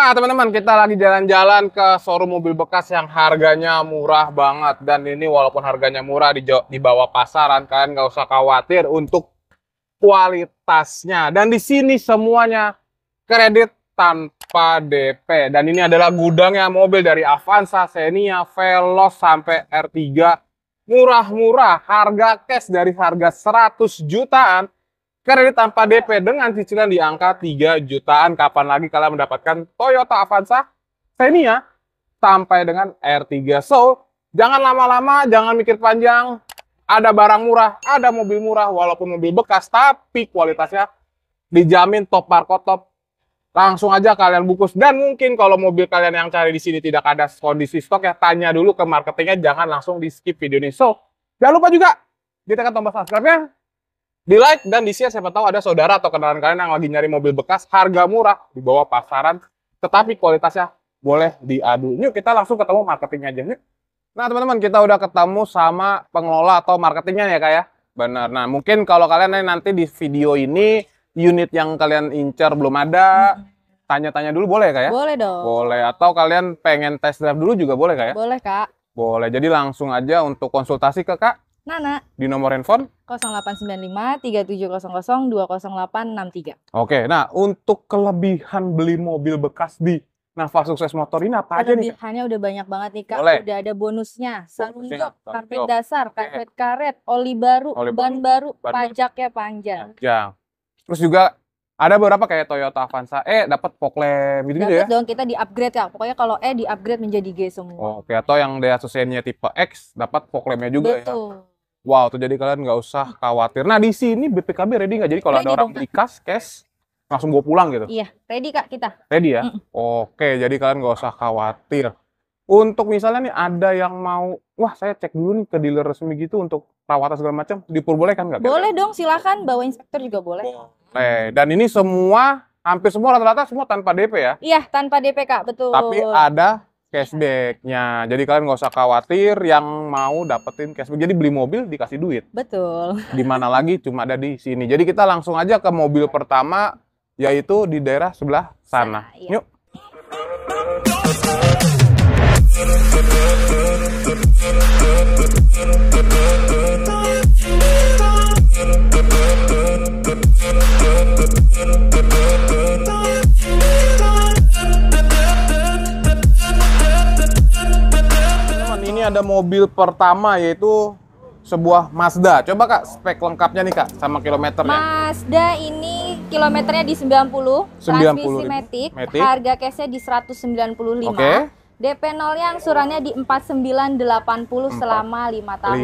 Nah teman-teman kita lagi jalan-jalan ke showroom mobil bekas yang harganya murah banget dan ini walaupun harganya murah di, di bawah pasaran kalian nggak usah khawatir untuk kualitasnya dan di sini semuanya kredit tanpa DP dan ini adalah gudangnya mobil dari Avanza, Xenia, Veloz sampai R3 murah-murah harga cash dari harga 100 jutaan Kredit tanpa DP dengan cicilan di angka 3 jutaan. Kapan lagi kalian mendapatkan Toyota Avanza Xenia sampai dengan R3 So, Jangan lama-lama, jangan mikir panjang. Ada barang murah, ada mobil murah, walaupun mobil bekas, tapi kualitasnya dijamin top parko top. Langsung aja kalian bungkus. Dan mungkin kalau mobil kalian yang cari di sini tidak ada kondisi stok ya, tanya dulu ke marketingnya, jangan langsung di skip video ini. So, jangan lupa juga ditekan tombol subscribe-nya di like dan di share siapa tahu ada saudara atau kenalan kalian yang lagi nyari mobil bekas harga murah di bawah pasaran tetapi kualitasnya boleh diadu. Yuk kita langsung ketemu marketingnya aja yuk. Nah teman-teman kita udah ketemu sama pengelola atau marketingnya ya kak ya. Benar. Nah mungkin kalau kalian nanti di video ini unit yang kalian incer belum ada, tanya-tanya dulu boleh ya kak ya? Boleh dong. Boleh. Atau kalian pengen test drive dulu juga boleh kak ya? Boleh kak. Boleh. Jadi langsung aja untuk konsultasi ke kak Nana. Di nomor handphone? 0895-3700-20863. Oke, nah untuk kelebihan beli mobil bekas di Nafas Sukses Motor ini apa aja nih? Kelebihannya udah banyak banget nih Kak. Udah ada bonusnya. Sanunjok, karpet dasar, karpet karet, oli baru, ban baru, pajak pajaknya panjang. Panjang. Terus juga ada beberapa kayak Toyota Avanza eh dapat poklem gitu, gitu ya. Dapat dong kita di-upgrade ya, Pokoknya kalau E di-upgrade menjadi G semua. Oh, oke atau yang Daihatsu Xenia tipe X dapat poklemnya juga ya? Betul. ya. Wow, tuh jadi kalian nggak usah khawatir. Nah, di sini BPKB ready nggak? Jadi kalau ready ada orang beli kas, cash, langsung gue pulang gitu? Iya, ready kak kita. Ready ya? Mm. Oke, jadi kalian nggak usah khawatir. Untuk misalnya nih ada yang mau, wah saya cek dulu nih ke dealer resmi gitu untuk perawatan segala macam, diperbolehkan nggak? Boleh dong, silahkan bawa inspektur juga boleh. Oke, Dan ini semua, hampir semua rata-rata semua tanpa DP ya? Iya, tanpa DP kak, betul. Tapi ada Iya. cashbacknya. Jadi kalian nggak usah khawatir yang mau dapetin cashback. Jadi beli mobil dikasih duit. Betul. Di mana lagi? Cuma ada di sini. Jadi kita langsung aja ke mobil pertama yaitu di daerah sebelah sana. sana iya. Yuk. ini ada mobil pertama yaitu sebuah Mazda. Coba Kak, spek lengkapnya nih Kak sama kilometernya. Mazda ini kilometernya di 90, 90 transmisi matic, harga cashnya di 195. Okay. DP 0 yang surannya di 4980 selama 5 tahun.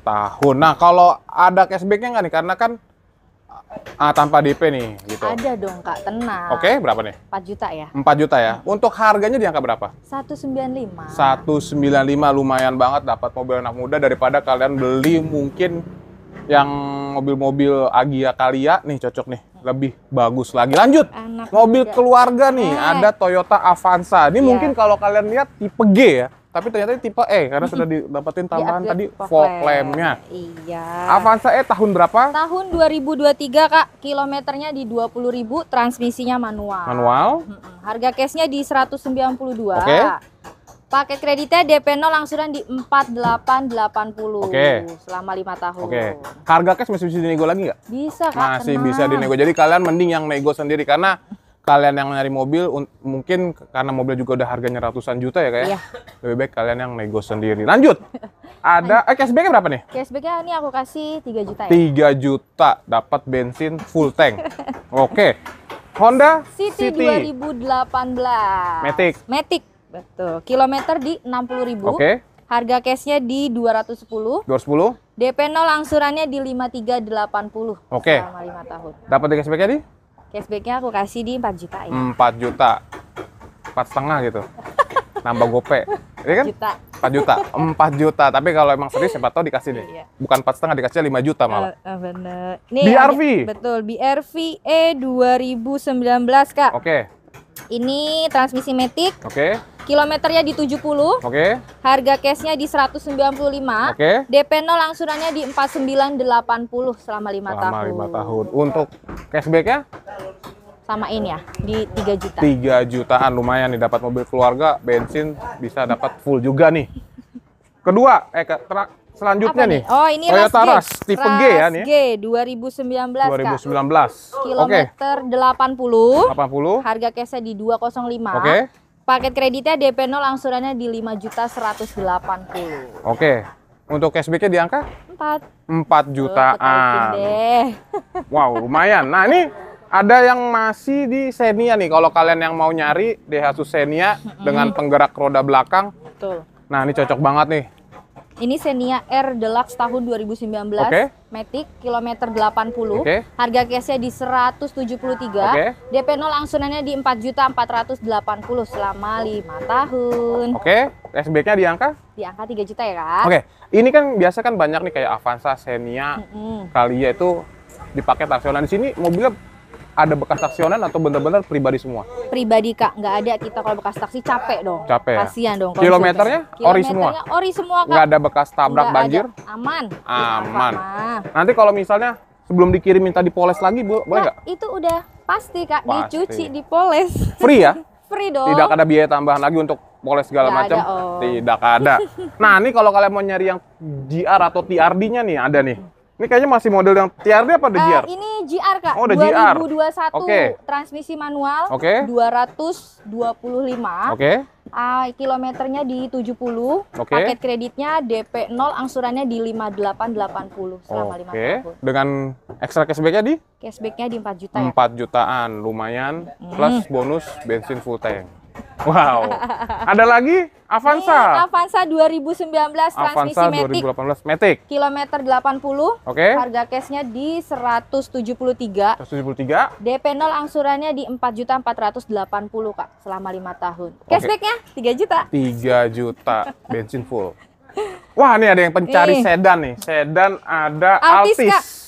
5 tahun. Nah, kalau ada cashbacknya nggak nih? Karena kan Ah, tanpa DP nih, gitu. Ada dong kak, tenang. Oke, okay, berapa nih? 4 juta ya. 4 juta ya. Untuk harganya di angka berapa? 195. 195 lumayan banget dapat mobil anak muda daripada kalian beli mungkin yang mobil-mobil Agia Kalia nih cocok nih lebih bagus lagi lanjut Anak mobil muda. keluarga nih eh. ada Toyota Avanza ini yeah. mungkin kalau kalian lihat tipe G ya tapi ternyata tipe E karena sudah didapatin tambahan tadi fog lampnya. Iya. Avanza E tahun berapa? Tahun 2023 kak, kilometernya di 20.000, transmisinya manual. Manual. harga cashnya di 192. Oke. Okay. Paket kreditnya DP 0 langsuran di 4880 okay. selama lima tahun. Oke. Okay. Harga cash masih bisa dinego lagi nggak? Bisa kak. Masih tenang. bisa dinego. Jadi kalian mending yang nego sendiri karena kalian yang nyari mobil mungkin karena mobil juga udah harganya ratusan juta ya kayak ya? Iya. lebih baik kalian yang nego sendiri lanjut ada eh, cashback berapa nih cashbacknya ini aku kasih 3 juta ya 3 juta dapat bensin full tank oke okay. Honda City, City 2018 Matic Matic betul kilometer di 60.000. ribu oke okay. Harga cashnya di 210. 210. DP 0 angsurannya di 5380. Oke. Okay. Selama 5 tahun. Dapat cashbacknya di? Cashbacknya aku kasih di 4 juta ya. 4 juta. Empat setengah gitu. Nambah gope. Ini iya kan juta. 4 juta. 4 juta. Tapi kalau emang serius siapa tau dikasih deh. Iya. Bukan empat setengah dikasih 5 juta malah. Uh, bener. Nih, BRV. ya, betul. BRV E 2019 Kak. Oke. Okay. Ini transmisi matic. Oke. Okay Kilometernya di 70. Oke. Okay. Harga cashnya di 195. Oke. Okay. DP 0 langsunannya di 4980 selama 5 selama tahun. Selama 5 tahun. Untuk cashback cashbacknya? Samain ya, di 3 juta. 3 jutaan lumayan nih dapat mobil keluarga, bensin bisa dapat full juga nih. Kedua, eh ke, selanjutnya nih? nih. Oh, ini Toyota Rush G. tipe Rush G ya nih. G 2019 2019. Kak. Kilometer okay. 80. 80. Harga cashnya di 205. Oke. Okay. Paket kreditnya DP 0 angsurannya di 5.180. Oke. Untuk cashbacknya di angka? 4. 4 jutaan. Oh, Wow, lumayan. Nah, ini ada yang masih di Xenia nih. Kalau kalian yang mau nyari Daihatsu Xenia dengan penggerak roda belakang. Betul. Nah, ini cocok banget nih. Ini Xenia R Deluxe tahun 2019, okay. Matic kilometer 80. Okay. Harga cashnya di 173. Okay. DP 0 langsungannya di 4.480 selama 5 tahun. Oke, okay. nya di angka? Di angka 3 juta ya, Kak. Oke. Okay. Ini kan biasa kan banyak nih kayak Avanza, Xenia, mm -hmm. Kalia ya itu dipakai taksional di sini mobilnya ada bekas online atau benar-benar pribadi semua? Pribadi kak, nggak ada kita kalau bekas taksi capek dong. Capek. Ya? Kasian dong. Kilometernya ori semua. Ori semua kak. Nggak ada bekas tabrak nggak banjir. Ada. Aman. Aman. Iya, Nanti kalau misalnya sebelum dikirim minta dipoles lagi bu, boleh nah, nggak? itu udah pasti kak, pasti. dicuci, dipoles. Free ya? Free dong. Tidak ada biaya tambahan lagi untuk poles segala macam. Tidak ada. nah ini kalau kalian mau nyari yang GR atau TRD-nya nih ada nih ini kayaknya masih model yang TRD apa The eh, GR? Uh, ini GR Kak. Oh, 2021 Okay. transmisi manual. Okay. 225. Oke. Okay. Uh, ah, kilometernya di 70. Okay. Paket kreditnya DP 0 angsurannya di 5880 selama okay. 5 tahun. Dengan ekstra cashbacknya di? Cashbacknya di 4 juta. 4 ya? jutaan, lumayan. Hmm. Plus bonus bensin full tank. Wow. Ada lagi Avanza. Ini iya, Avanza 2019 Avanza transmisi Matic. 2018 Matic. Kilometer 80. Oke. Okay. Harga cashnya di 173. 173. DP 0 angsurannya di 4.480 Kak selama 5 tahun. Cashbacknya okay. 3 juta. 3 juta bensin full. Wah, ini ada yang pencari nih. sedan nih. Sedan ada Altis.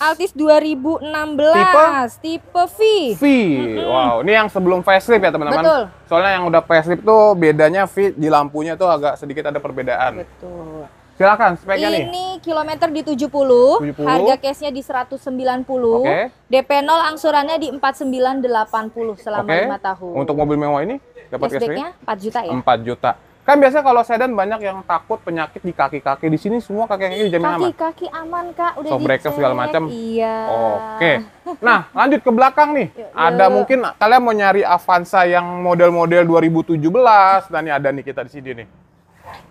Altis, Altis 2016. Tipe? Tipe V. V. Mm-hmm. Wow, ini yang sebelum facelift ya, teman-teman. Betul. Soalnya yang udah facelift tuh bedanya V di lampunya tuh agak sedikit ada perbedaan. Betul. Silakan speknya ini nih. Ini kilometer di 70, 70. harga cashnya di 190. Okay. DP 0 angsurannya di 4980 selama okay. 5 tahun. Untuk mobil mewah ini dapat cashbacknya 4 juta ya. 4 juta. Kan biasanya kalau sedan banyak yang takut penyakit di kaki-kaki. Di sini semua kaki-kaki dijamin aman. Kaki-kaki aman, Kak. Udah so, dicek. segala macam. Iya. Oke. Nah, lanjut ke belakang nih. Yuk, ada mungkin kalian mau nyari Avanza yang model-model 2017. Nah, ini ada nih kita di sini nih.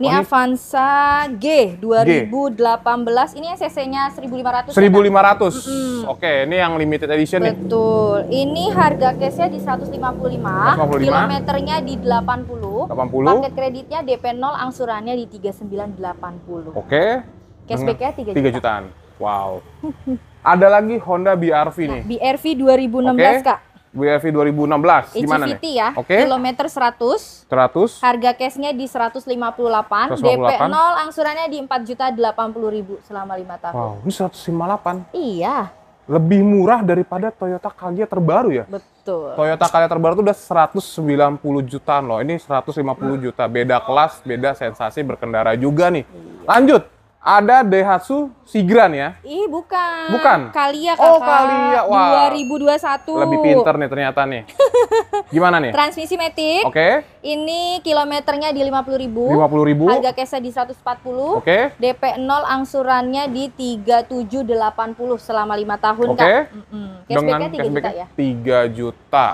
Ini oh, Avanza G 2018. G. Ini cc-nya 1500. 1500. Ya, kan? mm -hmm. Oke, ini yang limited edition Betul. nih. Betul. Ini harga case-nya di 155, 155, kilometernya di 80. 80. Paket kreditnya DP 0 angsurannya di 3980. Oke. Okay. Cashbacknya 3, 3 juta. jutaan. Wow. Ada lagi Honda BRV nah, nih. BRV 2016 okay. kak. BRV 2016 gimana HVT nih? ya. Oke. Okay. Kilometer 100. 100. Harga cashnya di 158, 158. DP 0 angsurannya di 4 selama 5 tahun. Wow, ini 158. Iya lebih murah daripada Toyota Calya terbaru ya. Betul. Toyota Calya terbaru itu udah 190 jutaan loh. Ini 150 juta. Beda kelas, beda sensasi berkendara juga nih. Iya. Lanjut ada Daihatsu Sigran ya? Ih, bukan. Bukan. Kalia oh, Kakak. Oh, Kalia. Wah. 2021. Lebih pinter nih ternyata nih. Gimana nih? Transmisi matic. Oke. Okay. Ini kilometernya di 50.000. Ribu. 50.000. Ribu. Harga cashnya di 140. Oke. Okay. DP 0 angsurannya di 3780 selama 5 tahun, Oke. Okay. Kak. Mm Cashback-nya 3 cashback juta ya? 3 juta.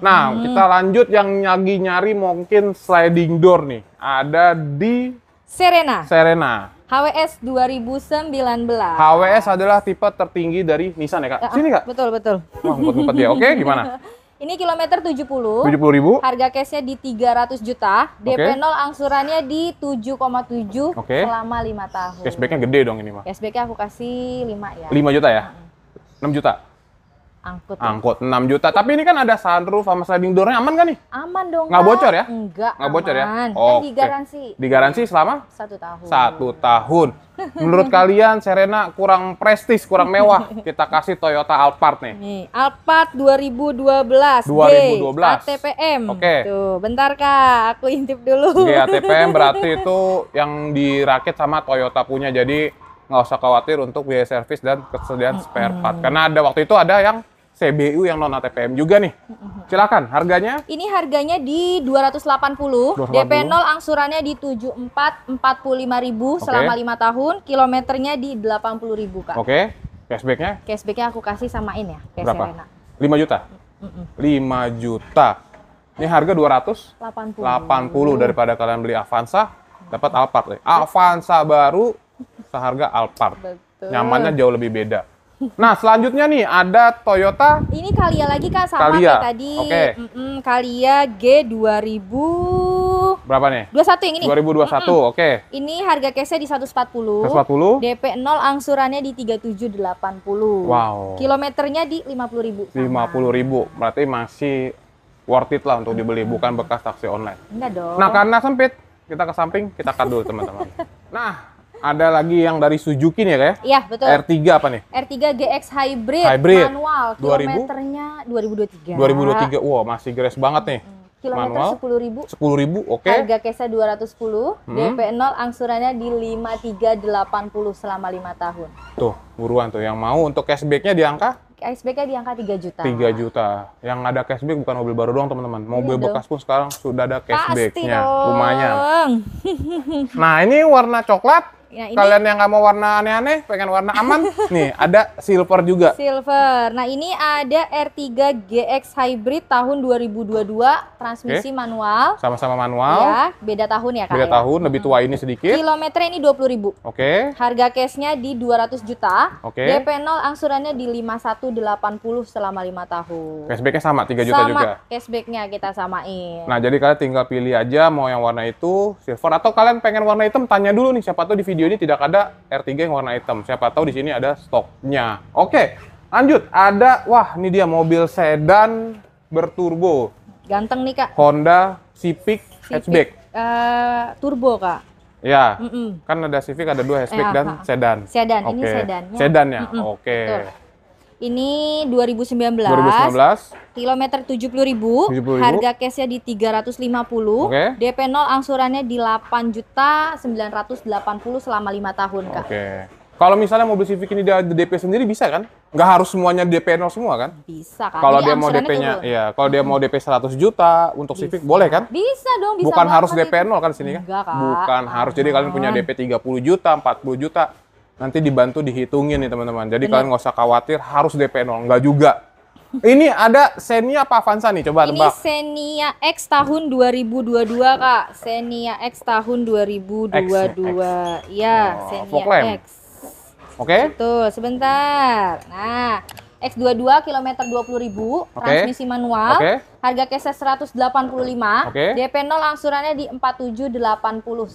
Nah, hmm. kita lanjut yang lagi nyari mungkin sliding door nih. Ada di Serena. Serena. HWS 2019. HWS adalah tipe tertinggi dari Nissan ya, Kak? Ah, Sini, Kak. Betul, betul. Wah, ngumpet-ngumpet ya. Oke, gimana? Ini kilometer 70. 70 ribu. Harga cashnya di 300 juta. DP okay. 0 angsurannya di 7,7 okay. selama 5 tahun. Cashbacknya gede dong ini mah. Cashbacknya aku kasih 5 ya. 5 juta ya? Hmm. 6 juta? angkut. Ya? Angkut 6 juta. Tapi ini kan ada sunroof sama sliding door-nya aman kan nih? Aman dong. Nggak bocor ya? Enggak. Nggak bocor ya? Oh. Kan digaransi. Digaransi selama satu tahun. Satu tahun. Menurut kalian Serena kurang prestis, kurang mewah. Kita kasih Toyota Alphard nih. Nih, Alphard 2012. 2012. G, ATPM. Oke. Okay. Tuh, bentar Kak, aku intip dulu. G, ATPM berarti itu yang dirakit sama Toyota punya. Jadi nggak usah khawatir untuk biaya servis dan kesediaan spare part. Karena ada waktu itu ada yang CBU yang non ATPM juga nih. Silakan harganya. Ini harganya di 280, 280. DP 0 angsurannya di 74 45.000 okay. selama 5 tahun, kilometernya di 80.000, Kak. Oke. Okay. Cashback-nya? Cashback-nya aku kasih samain ya, kayak Berapa? Serena. 5 juta? Mm-mm. 5 juta. Ini harga 200? 80. 80 daripada kalian beli Avanza, dapat Alphard. Avanza baru seharga Alphard. Betul. Nyamannya jauh lebih beda. Nah, selanjutnya nih ada Toyota. Ini Kalia lagi Kak sama Kalia. kayak tadi. Oke. Okay. Mm -mm, Kalia G 2000 Berapa nih? 21 yang ini. 2021. Mm -mm. Oke. Okay. Ini harga case di 140. 140. DP 0 angsurannya di 3780. Wow. Kilometernya di 50.000. 50.000. Berarti masih worth it lah untuk dibeli, bukan bekas taksi online. Enggak dong. Nah, karena sempit, kita ke samping, kita cut teman-teman. nah, ada lagi yang dari Suzuki nih ya kayak? Ya? Iya, betul. R3 apa nih? R3 GX Hybrid, Hybrid. manual. 2000? Kilometernya 2023. 2023. Wah, wow, masih gres banget nih. Hmm. Kilometer sepuluh ribu. Sepuluh ribu, oke. Okay. Harga kesa dua ratus sepuluh, hmm. DP 0 angsurannya di lima tiga delapan puluh selama lima tahun. Tuh, buruan tuh. Yang mau untuk cashbacknya di angka? Cashbacknya di angka tiga juta. Tiga juta. Yang ada cashback bukan mobil baru doang teman-teman. Iya mobil bekas pun sekarang sudah ada cashbacknya. Rumahnya. nah ini warna coklat Nah, ini... Kalian yang nggak mau warna aneh-aneh, pengen warna aman, nih ada silver juga. Silver. Nah ini ada R3 GX Hybrid tahun 2022, transmisi okay. manual. Sama-sama manual. Ya, beda tahun ya kak. Beda ya? tahun, lebih tua hmm. ini sedikit. Kilometer ini 20 ribu. Oke. Okay. Harga cashnya di 200 juta. Oke. Okay. DP 0 angsurannya di 5180 selama 5 tahun. Cashbacknya sama, 3 juta sama, juga. Sama, cashbacknya kita samain. Nah jadi kalian tinggal pilih aja mau yang warna itu silver atau kalian pengen warna hitam, tanya dulu nih siapa tuh di video video ini tidak ada R3 yang warna hitam. Siapa tahu di sini ada stoknya. Oke, lanjut. Ada, wah ini dia mobil sedan berturbo. Ganteng nih kak. Honda Civic, Civic hatchback. Uh, turbo kak. Ya, mm -mm. kan ada Civic ada dua hatchback eh, dan sedan. Sedan, okay. ini sedannya. Sedan ya, mm -mm. oke. Okay. Ini 2019. 2019. Kilometer 70 ribu, 70 ribu. harga cashnya di 350. Okay. DP 0 angsurannya di 8 juta 980 selama 5 tahun, Kak. Oke. Okay. Kalau misalnya mobil Civic ini ada DP sendiri bisa kan? Nggak harus semuanya DP 0 semua kan? Bisa kan. Kalau dia mau DP-nya, iya. Kalau dia mau DP 100 juta untuk bisa. Civic boleh kan? Bisa dong, bisa. Bukan harus DP 0 kan sini kan? Enggak, Kak. Bukan ah. harus. Jadi kalian punya ah. DP 30 juta, 40 juta nanti dibantu dihitungin nih teman-teman. Jadi Bener. kalian nggak usah khawatir harus DP nol nggak juga. Ini ada senia apa Avanza nih? Coba tebak. Ini Xenia X tahun 2022, Kak. Senia X tahun 2022. X, X. Ya, oh, X. Oke. Okay. Betul, sebentar. Nah, X22 kilometer 20.000, okay. transmisi manual, okay. harga keset 185, okay. DP 0 angsurannya di 4780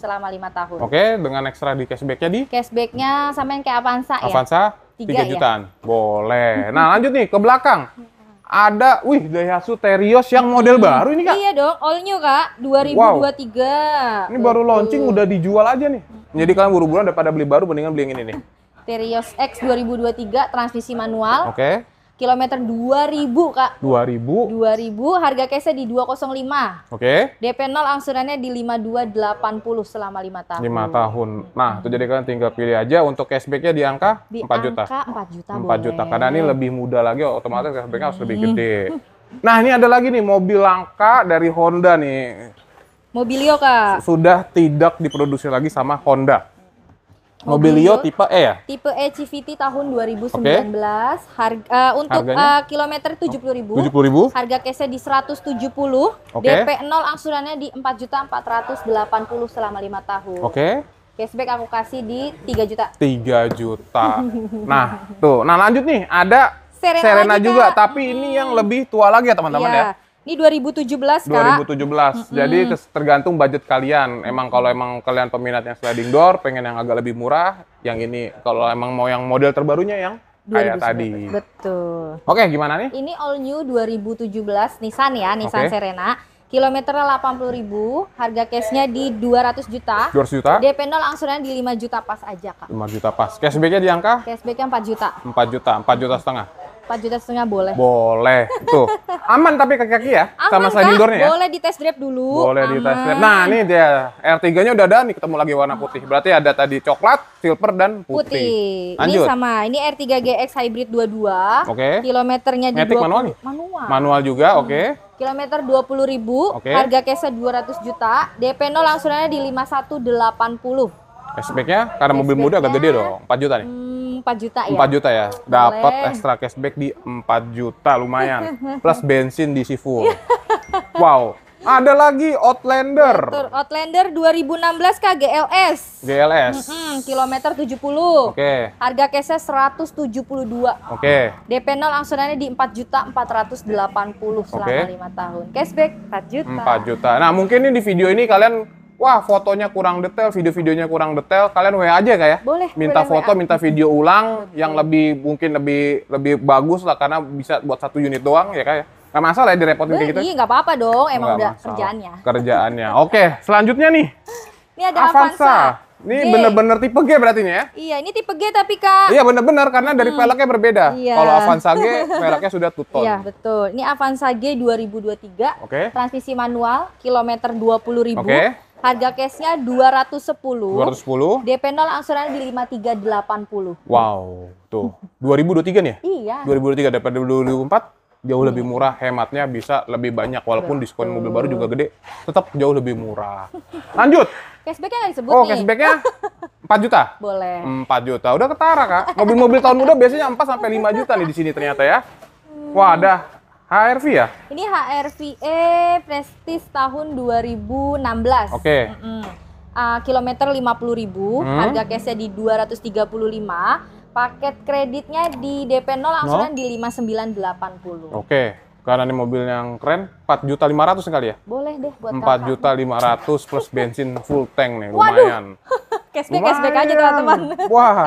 selama 5 tahun. Oke, okay. dengan ekstra di cashbacknya di? Cashbacknya sama yang kayak Avanza, Avanza ya? Avanza 3, 3 ya? jutaan. Ya? Boleh. Nah lanjut nih ke belakang. Ada, wih Daihatsu Terios yang model hmm. baru ini kak? Iya dong, all new kak, 2023. Wow. Ini baru launching udah dijual aja nih. Jadi kalian buru udah daripada beli baru, mendingan beli yang ini nih. Terios X 2023 transmisi manual. Oke. Okay. Kilometer 2000, Kak. 2000. 2000, harga case di 205. Oke. Okay. DP 0 angsurannya di 5280 selama 5 tahun. 5 tahun. Nah, itu jadi kalian tinggal pilih aja untuk cashback-nya di angka di 4 juta. angka 4 juta 4 boleh. juta karena ini lebih mudah lagi otomatis cashback-nya hmm. harus lebih hmm. gede. Nah, ini ada lagi nih mobil langka dari Honda nih. Mobilio, Kak. Sudah tidak diproduksi lagi sama Honda. Mobilio, tipe E ya? Tipe E CVT tahun 2019. Okay. Eh, eh, Harga uh, untuk uh, kilometer 70.000. 70.000. Harga case di 170. Okay. DP 0 angsurannya di 4.480 selama 5 tahun. Oke. Okay. Cashback aku kasih di 3 juta. 3 juta. nah, tuh. Nah, lanjut nih, ada Serena, Serena juga, juga. tapi hmm. ini yang hmm. lebih tua lagi ya, teman-teman iya. ya. ya. Ini 2017 Kak. 2017. Mm -hmm. Jadi tergantung budget kalian. Emang kalau emang kalian peminat yang sliding door, pengen yang agak lebih murah, yang ini kalau emang mau yang model terbarunya yang kayak tadi. Betul. Oke, okay, gimana nih? Ini all new 2017 Nissan ya, Nissan okay. Serena. Kilometernya 80.000, harga cashnya di 200 juta. 200 juta. DP 0 angsurannya di 5 juta pas aja, Kak. 5 juta pas. Cashbacknya di angka? Cashbacknya 4 juta. 4 juta, 4 juta setengah. 4 juta setengah boleh. Boleh. Tuh. Aman tapi kaki-kaki ya aman, sama sliding sandornya ya. Boleh di test drive dulu. Boleh aman. di test drive. Nah, ini dia R3-nya udah ada nih ketemu lagi warna putih. Berarti ada tadi coklat, silver dan putih. putih. Lanjut. Ini sama. Ini R3 GX hybrid 22. Oke. Okay. Kilometernya di Matic 20. manual nih. Manual. Manual juga, hmm. oke. Okay. Kilometer 20 ribu, okay. harga case 200 juta, DP 0 langsungnya di 5180. Speknya karena mobil muda agak gede dong, 4 juta nih. Hmm, 4 juta ya? 4 juta ya. Dapat ekstra cashback di 4 juta lumayan. Plus bensin di Sifu. wow. Ada lagi Outlander. Betul, Outlander 2016 Kak GLS. GLS. Mm -hmm, kilometer 70. Oke. Okay. Harga cashnya 172. Oke. Okay. DP 0 angsurannya di 4 juta 480 selama okay. 5 tahun. Cashback 4 juta. 4 juta. Nah, mungkin ini di video ini kalian wah fotonya kurang detail, video-videonya kurang detail, kalian WA aja kayak ya? boleh, minta boleh foto, WA. minta video ulang Betul. yang lebih mungkin lebih lebih bagus lah karena bisa buat satu unit doang ya kayak. Ya? Gak masalah ya direpotin kayak gitu. Iya, gak apa-apa dong, emang gak udah masalah. kerjaannya. Kerjaannya. Oke, selanjutnya nih. Ini ada Avanza. Avanza. Ini bener-bener tipe G berarti ya? Iya, ini tipe G tapi Kak. Iya bener-bener karena dari hmm. peleknya berbeda. Iya. Kalau Avanza G, velgnya sudah tutup. Iya, betul. Ini Avanza G 2023. Oke. Okay. Transisi manual, kilometer 20 ribu. Oke. Okay. Harga cashnya 210. 210. DP 0 angsurannya di lima tiga delapan puluh. Wow, tuh. dua dua ribu 2023 nih ya? Iya. 2023 daripada empat, jauh lebih murah, hematnya bisa lebih banyak walaupun diskon mobil baru juga gede, tetap jauh lebih murah. Lanjut. Cashbacknya nggak disebut oh, nih. Oh, cashbacknya 4 juta? Boleh. Empat juta. Udah ketara, Kak. Mobil-mobil tahun muda biasanya 4 sampai lima juta nih di sini ternyata ya. Wah, ada HRV ya? Ini HRV E Prestige tahun 2016. Oke. Okay. Mm -mm. Uh, ah, kilometer 50 ribu, hmm. harga cashnya di 235, paket kreditnya di DP 0 langsung no? di 5980. Oke. Okay. Karena ini mobil yang keren, 4 juta 500 kali ya? Boleh deh buat 4 juta 500 plus bensin full tank nih, lumayan. Waduh. cashback, lumayan. cashback aja teman-teman. Wah,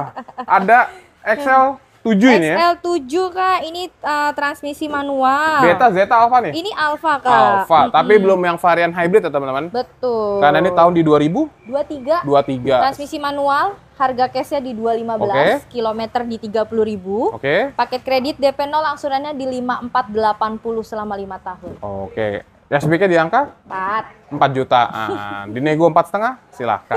ada Excel 7 ini ya? XL7 kak, ini uh, transmisi manual. Beta, Zeta, Alpha nih? Ini Alpha kak. Alpha, mm-hmm. tapi belum yang varian hybrid ya teman-teman? Betul. Karena ini tahun di 2000? 23. 23. Transmisi manual, harga cashnya di 215, okay. kilometer di 30 ribu. Oke. Okay. Paket kredit DP0 langsunannya di 5480 selama 5 tahun. Oke. Okay. Ya di angka? 4. 4 Di nego 4 setengah? Silahkan.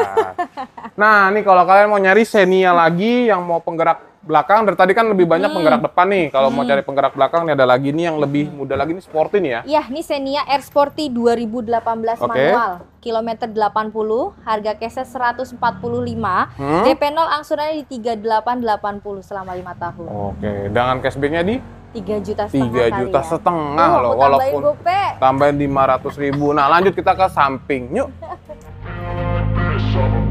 nah, ini kalau kalian mau nyari Xenia lagi yang mau penggerak belakang, dari tadi kan lebih banyak hmm. penggerak depan nih. Kalau hmm. mau cari penggerak belakang, ini ada lagi nih yang lebih muda lagi nih Sporty nih ya. Iya, ini Xenia Air Sporty 2018 okay. manual. Kilometer 80, harga cashnya 145, hmm. DP 0 angsurannya di 3880 selama 5 tahun. Oke, okay. dengan cashbacknya di? tiga hmm. juta setengah tiga juta ya? setengah loh walaupun tambahin lima ratus ribu nah lanjut kita ke samping yuk